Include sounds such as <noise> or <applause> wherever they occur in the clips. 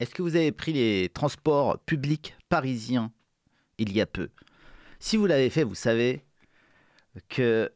Est-ce que vous avez pris les transports publics parisiens il y a peu Si vous l'avez fait, vous savez que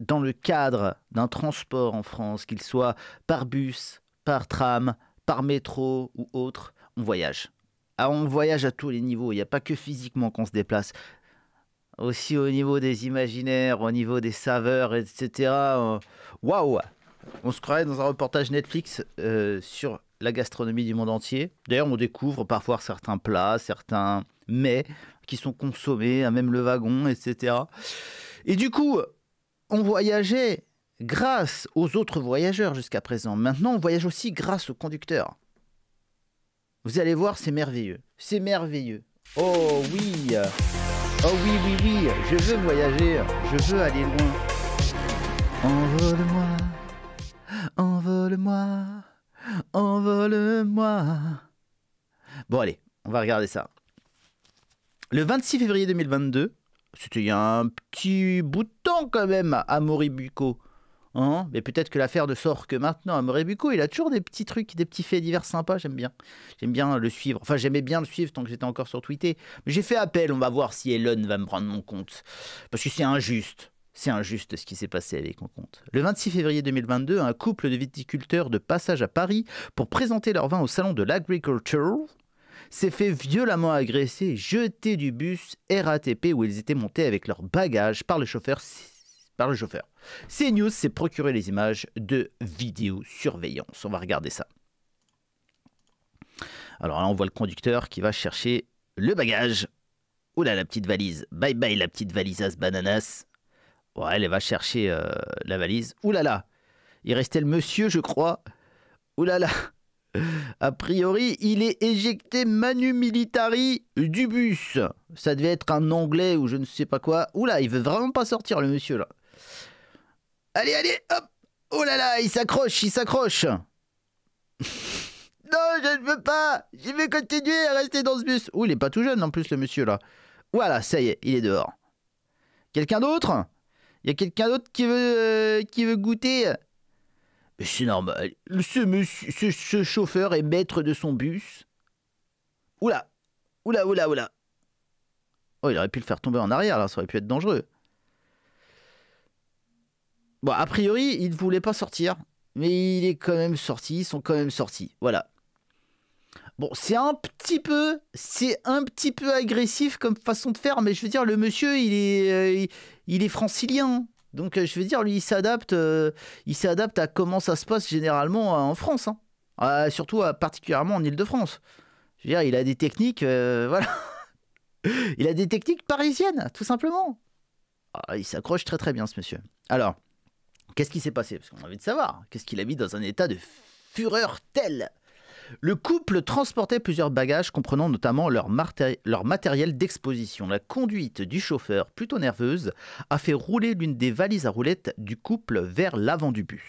dans le cadre d'un transport en France, qu'il soit par bus, par tram, par métro ou autre, on voyage. Ah, on voyage à tous les niveaux, il n'y a pas que physiquement qu'on se déplace. Aussi au niveau des imaginaires, au niveau des saveurs, etc. Euh, waouh On se croirait dans un reportage Netflix euh, sur la gastronomie du monde entier. D'ailleurs, on découvre parfois certains plats, certains mets qui sont consommés à même le wagon, etc. Et du coup, on voyageait grâce aux autres voyageurs jusqu'à présent. Maintenant, on voyage aussi grâce aux conducteurs. Vous allez voir, c'est merveilleux. C'est merveilleux. Oh oui Oh oui, oui, oui Je veux voyager Je veux aller loin Envole-moi Envole-moi Envole-moi. Bon, allez, on va regarder ça. Le 26 février 2022, c'était il y a un petit bout de temps quand même à Moribuco. Hein Mais peut-être que l'affaire ne sort que maintenant à Moribuco. Il a toujours des petits trucs, des petits faits divers sympas, j'aime bien. J'aime bien le suivre. Enfin, j'aimais bien le suivre tant que j'étais encore sur Twitter. Mais j'ai fait appel, on va voir si Elon va me prendre mon compte. Parce que c'est injuste. C'est injuste ce qui s'est passé avec mon compte. Le 26 février 2022, un couple de viticulteurs de passage à Paris pour présenter leur vin au salon de l'Agriculture s'est fait violemment agresser, jeté du bus RATP où ils étaient montés avec leur bagages par le chauffeur. Par le chauffeur. CNews s'est procuré les images de vidéosurveillance. On va regarder ça. Alors là, on voit le conducteur qui va chercher le bagage. Oula, la petite valise. Bye bye, la petite valise as bananas. Ouais, elle va chercher euh, la valise. Ouh là là Il restait le monsieur, je crois. Ouh là là A priori, il est éjecté manu militari du bus. Ça devait être un anglais ou je ne sais pas quoi. Ouh là, il veut vraiment pas sortir, le monsieur, là. Allez, allez, hop Ouh là là, il s'accroche, il s'accroche Non, je ne veux pas Je vais continuer à rester dans ce bus Ouh, il est pas tout jeune, en plus, le monsieur, là. Voilà, ça y est, il est dehors. Quelqu'un d'autre il y a quelqu'un d'autre qui veut, euh, qui veut goûter C'est normal. Ce, monsieur, ce, ce, chauffeur est maître de son bus. Oula Oula, oula, oula Oh, il aurait pu le faire tomber en arrière, là, ça aurait pu être dangereux. Bon, a priori, il ne voulait pas sortir. Mais il est quand même sorti, ils sont quand même sortis. Voilà. Bon, c'est un petit peu, c'est un petit peu agressif comme façon de faire, mais je veux dire, le monsieur, il est, euh, il, est francilien. Donc, euh, je veux dire, lui, il s'adapte, euh, il s'adapte à comment ça se passe généralement en France, hein. ah, surtout particulièrement en Ile-de-France. Je veux dire, il a des techniques, <laughs> voilà. il a des techniques parisiennes, tout simplement. Ah, il s'accroche très très bien, ce monsieur. Alors, qu'est-ce qui s'est passé Parce qu'on a envie de savoir. Qu'est-ce qu'il a mis dans un état de fureur telle le couple transportait plusieurs bagages comprenant notamment leur, matériel d'exposition. La conduite du chauffeur, plutôt nerveuse, a fait rouler l'une des valises à roulettes du couple vers l'avant du bus.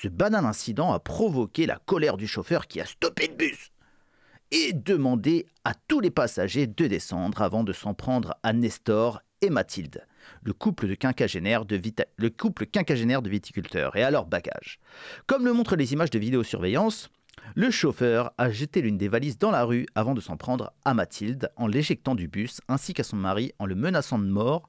Ce banal incident a provoqué la colère du chauffeur qui a stoppé le bus et demandé à tous les passagers de descendre avant de s'en prendre à Nestor et Mathilde, le couple, de le couple quinquagénaire de viticulteurs, et à leurs bagages. Comme le montrent les images de vidéosurveillance, le chauffeur a jeté l'une des valises dans la rue avant de s'en prendre à Mathilde en l'éjectant du bus ainsi qu'à son mari en le menaçant de mort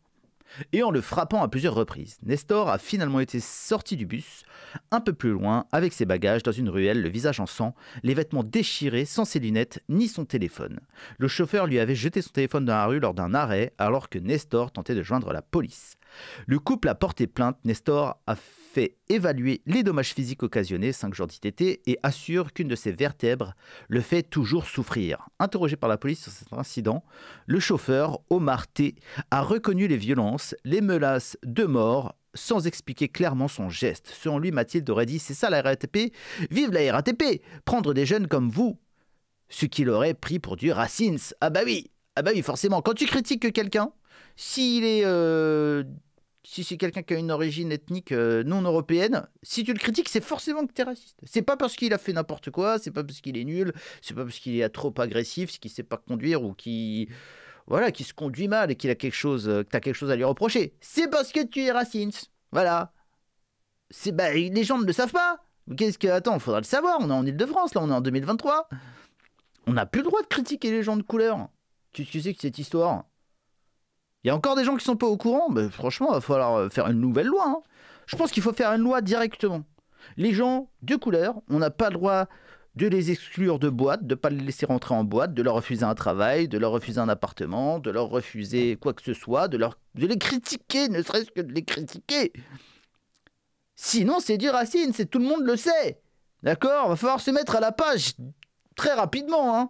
et en le frappant à plusieurs reprises. Nestor a finalement été sorti du bus, un peu plus loin, avec ses bagages dans une ruelle, le visage en sang, les vêtements déchirés, sans ses lunettes ni son téléphone. Le chauffeur lui avait jeté son téléphone dans la rue lors d'un arrêt alors que Nestor tentait de joindre la police. Le couple a porté plainte, Nestor a fait fait évaluer les dommages physiques occasionnés 5 jours d'ITT et assure qu'une de ses vertèbres le fait toujours souffrir. Interrogé par la police sur cet incident, le chauffeur Omar T a reconnu les violences, les menaces de mort sans expliquer clairement son geste. Selon lui, Mathilde aurait dit C'est ça la RATP Vive la RATP Prendre des jeunes comme vous Ce qu'il aurait pris pour du Racines. Ah bah oui Ah bah oui, forcément, quand tu critiques quelqu'un, s'il est euh, si c'est quelqu'un qui a une origine ethnique euh, non européenne, si tu le critiques, c'est forcément que tu es raciste. C'est pas parce qu'il a fait n'importe quoi, c'est pas parce qu'il est nul, c'est pas parce qu'il est trop agressif, qu'il sait pas conduire ou qui voilà, qui se conduit mal et qu'il a quelque chose euh, que as quelque chose à lui reprocher. C'est parce que tu es raciste. Voilà. C'est bah, les gens ne le savent pas. Qu'est-ce que attends, faudra le savoir, on est en Île-de-France là, on est en 2023. On n'a plus le droit de critiquer les gens de couleur. Tu sais que cette histoire il y a encore des gens qui sont pas au courant. Mais franchement, il va falloir euh, faire une nouvelle loi. Hein. Je pense qu'il faut faire une loi directement. Les gens de couleur, on n'a pas le droit de les exclure de boîte, de ne pas les laisser rentrer en boîte, de leur refuser un travail, de leur refuser un appartement, de leur refuser quoi que ce soit, de, leur, de les critiquer, ne serait-ce que de les critiquer. Sinon, c'est du racine, c'est tout le monde le sait. D'accord Va falloir se mettre à la page très rapidement. Hein.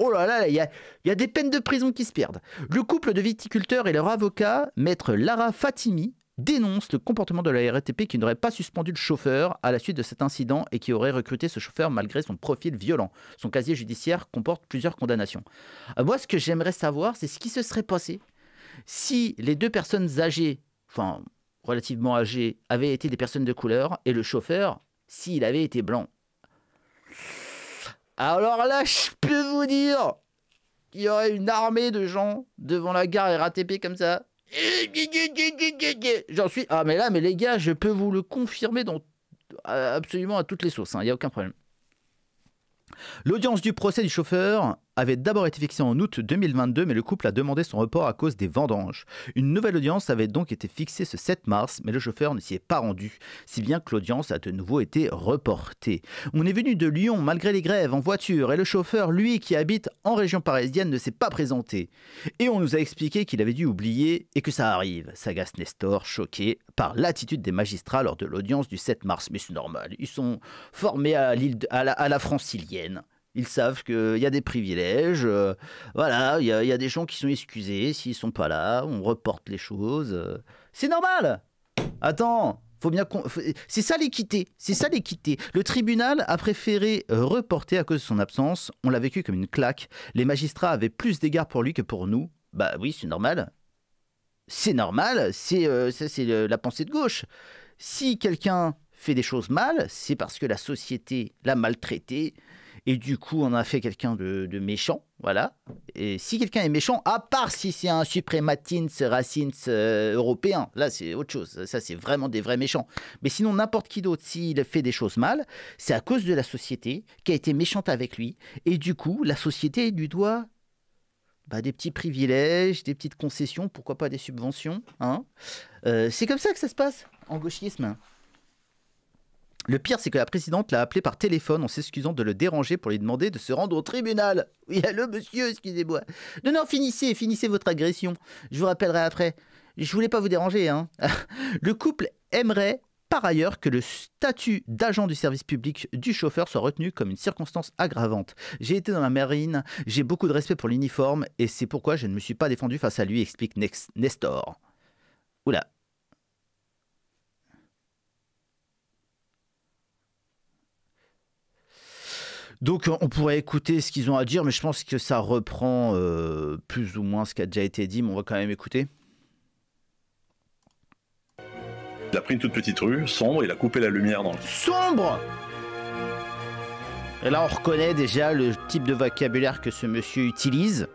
Oh là là, il y a, des peines de prison qui se perdent. Le couple de viticulteurs et leur avocat, maître Lara Fatimi, dénonce le comportement de la RTP qui n'aurait pas suspendu le chauffeur à la suite de cet incident et qui aurait recruté ce chauffeur malgré son profil violent. Son casier judiciaire comporte plusieurs condamnations. Euh, moi, ce que j'aimerais savoir, c'est ce qui se serait passé si les deux personnes âgées, enfin relativement âgées, avaient été des personnes de couleur et le chauffeur, s'il avait été blanc. Alors là, je peux vous dire, qu'il y aurait une armée de gens devant la gare RATP comme ça. J'en suis. Ah, mais là, mais les gars, je peux vous le confirmer dans euh, absolument à toutes les sources, il hein, n'y a aucun problème. L'audience du procès du chauffeur avait d'abord été fixé en août 2022, mais le couple a demandé son report à cause des vendanges. Une nouvelle audience avait donc été fixée ce 7 mars, mais le chauffeur ne s'y est pas rendu, si bien que l'audience a de nouveau été reportée. On est venu de Lyon malgré les grèves en voiture, et le chauffeur, lui, qui habite en région parisienne, ne s'est pas présenté. Et on nous a expliqué qu'il avait dû oublier et que ça arrive, s'agace Nestor, choqué par l'attitude des magistrats lors de l'audience du 7 mars. Mais c'est normal, ils sont formés à, à la francilienne. Ils savent qu'il y a des privilèges. Euh, voilà, il y, a des gens qui sont excusés s'ils sont pas là. On reporte les choses. Euh. c'est normal. Attends. Faut bien C'est ça l'équité, c'est ça l'équité. Le tribunal a préféré euh, reporter à cause de son absence. On l'a vécu comme une claque. Les magistrats avaient plus d'égards pour lui que pour nous. Bah oui, c'est normal. C'est normal. C'est c'est la pensée de gauche. Si quelqu'un fait des choses mal, c'est parce que la société l'a maltraité, et du coup, on a fait quelqu'un de, méchant, voilà. Et si quelqu'un est méchant, à part si c'est un suprématins racins euh, européen, là c'est autre chose. Ça, c'est vraiment des vrais méchants. Mais sinon, n'importe qui d'autre, s'il fait des choses mal, c'est à cause de la société qui a été méchante avec lui. Et du coup, la société lui doit bah, des petits privilèges, des petites concessions, pourquoi pas des subventions. Hein euh, c'est comme ça que ça se passe en gauchisme. Le pire, c'est que la présidente l'a appelé par téléphone en s'excusant de le déranger pour lui demander de se rendre au tribunal. Oui, le monsieur, excusez-moi. Non, non, finissez, finissez votre agression. Je vous rappellerai après. Je voulais pas vous déranger, hein. <laughs> Le couple aimerait par ailleurs que le statut d'agent du service public du chauffeur soit retenu comme une circonstance aggravante. J'ai été dans la marine, j'ai beaucoup de respect pour l'uniforme et c'est pourquoi je ne me suis pas défendu face à lui, explique Nestor. Oula, Donc euh, on pourrait écouter ce qu'ils ont à dire, mais je pense que ça reprend euh, plus ou moins ce qui a déjà été dit, mais on va quand même écouter. Il a pris une toute petite rue, sombre, il a coupé la lumière dans le... Sombre Et là on reconnaît déjà le type de vocabulaire que ce monsieur utilise.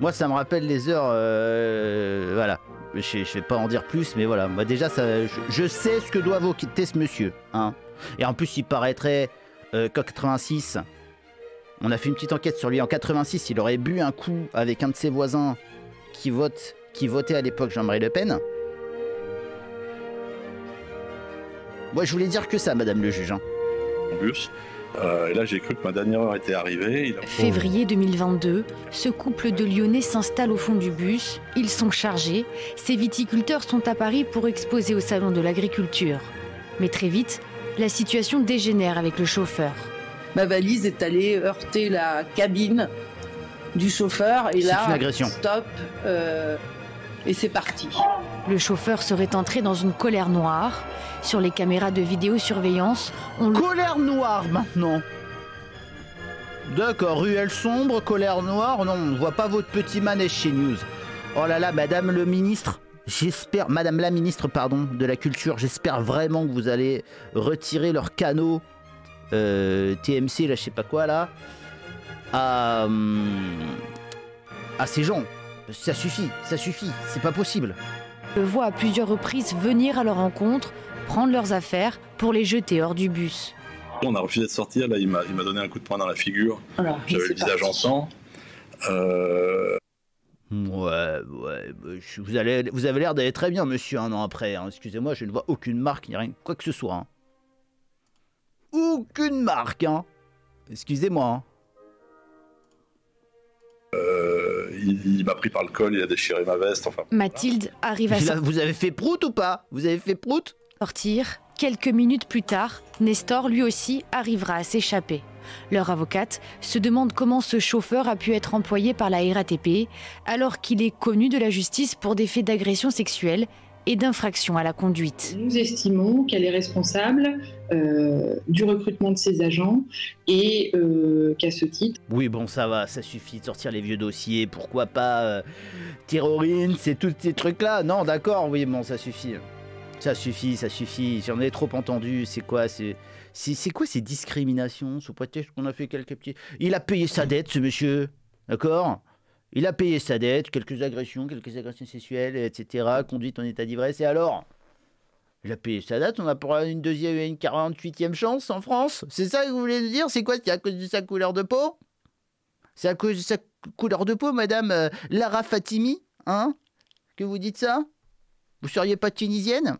Moi ça me rappelle les heures... Euh, voilà, je, ne vais pas en dire plus, mais voilà, moi déjà ça, je, sais ce que doit quitter ce monsieur. Hein. Et en plus il paraîtrait euh, 86. On a fait une petite enquête sur lui en 86. Il aurait bu un coup avec un de ses voisins qui, vote, qui votait à l'époque Jean-Marie Le Pen. Moi, je voulais dire que ça, Madame le juge. Bus. Hein. Euh, et là, j'ai cru que ma dernière heure était arrivée. <laughs> Février 2022, ce couple de Lyonnais s'installe au fond du bus. Ils sont chargés. Ces viticulteurs sont à Paris pour exposer au Salon de l'Agriculture. Mais très vite, la situation dégénère avec le chauffeur. Ma valise est allée heurter la cabine du chauffeur et là, agression. stop, euh, et c'est parti. Le chauffeur serait entré dans une colère noire. Sur les caméras de vidéosurveillance, on... Colère noire maintenant D'accord, ruelle sombre, colère noire, non, on ne voit pas votre petit manège chez News. Oh là là, madame le ministre, J'espère, Madame la Ministre, pardon, de la Culture, j'espère vraiment que vous allez retirer leur canot euh, TMC, là, je sais pas quoi, là, à, hum, à ces gens. Ça suffit, ça suffit, c'est pas possible. Je vois à plusieurs reprises venir à leur rencontre, prendre leurs affaires pour les jeter hors du bus. On a refusé de sortir, là, il m'a donné un coup de poing dans la figure. J'avais le visage en sang. Euh, Ouais, ouais, bah, vous, allez, vous avez l'air d'aller très bien, monsieur, un an après. Hein. Excusez-moi, je ne vois aucune marque ni rien, quoi que ce soit. Hein. Aucune marque, hein. Excusez-moi. Hein. Euh, il, m'a pris par le col, il a déchiré ma veste, enfin. Mathilde arrive à. vous avez fait prout ou pas Vous avez fait prout Sortir. Quelques minutes plus tard, Nestor lui aussi arrivera à s'échapper. Leur avocate se demande comment ce chauffeur a pu être employé par la RATP alors qu'il est connu de la justice pour des faits d'agression sexuelle et d'infraction à la conduite. Nous estimons qu'elle est responsable euh, du recrutement de ses agents et euh, qu'à ce titre... Oui bon ça va, ça suffit de sortir les vieux dossiers, pourquoi pas euh, c'est tous ces trucs-là, non d'accord, oui bon ça suffit. Ça suffit, ça suffit, j'en ai trop entendu. C'est quoi c'est, c'est, quoi ces discriminations sous prétexte qu'on a fait quelques petits. Il a payé sa dette, ce monsieur. D'accord Il a payé sa dette, quelques agressions, quelques agressions sexuelles, etc. Conduite en état d'ivresse. Et alors il a payé sa dette, on a pour une deuxième et une 48e chance en France. C'est ça que vous voulez nous dire C'est quoi C'est à cause de sa couleur de peau C'est à cause de sa couleur de peau, madame euh, Lara Fatimi Hein Que vous dites ça Vous seriez pas tunisienne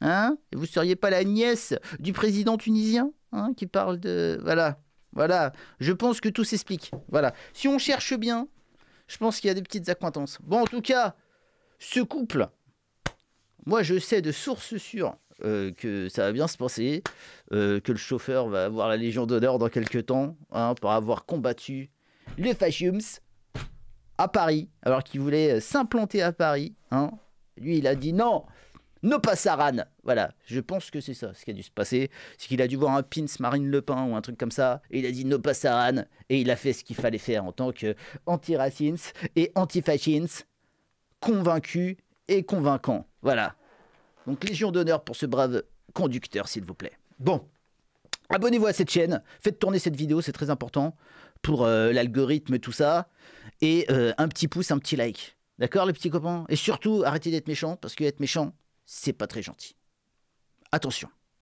Hein Et vous ne seriez pas la nièce du président tunisien hein, qui parle de... Voilà, voilà. Je pense que tout s'explique. Voilà. Si on cherche bien, je pense qu'il y a des petites accointances. Bon, en tout cas, ce couple, moi je sais de sources sûres euh, que ça va bien se passer, euh, que le chauffeur va avoir la Légion d'honneur dans quelques temps, hein, pour avoir combattu les fasciums à Paris, alors qu'il voulait euh, s'implanter à Paris. Hein. Lui, il a dit non, no pas Saran. Voilà, je pense que c'est ça ce qui a dû se passer. C'est qu'il a dû voir un pins Marine Le Pen ou un truc comme ça, et il a dit no pas Saran, et il a fait ce qu'il fallait faire en tant que anti-racines et anti-fascines, convaincu et convaincant. Voilà. Donc Légion d'honneur pour ce brave conducteur, s'il vous plaît. Bon, abonnez-vous à cette chaîne, faites tourner cette vidéo, c'est très important pour euh, l'algorithme, tout ça. Et euh, un petit pouce, un petit like. D'accord, les petits copains Et surtout, arrêtez d'être méchants parce que méchant, c'est pas très gentil. Attention.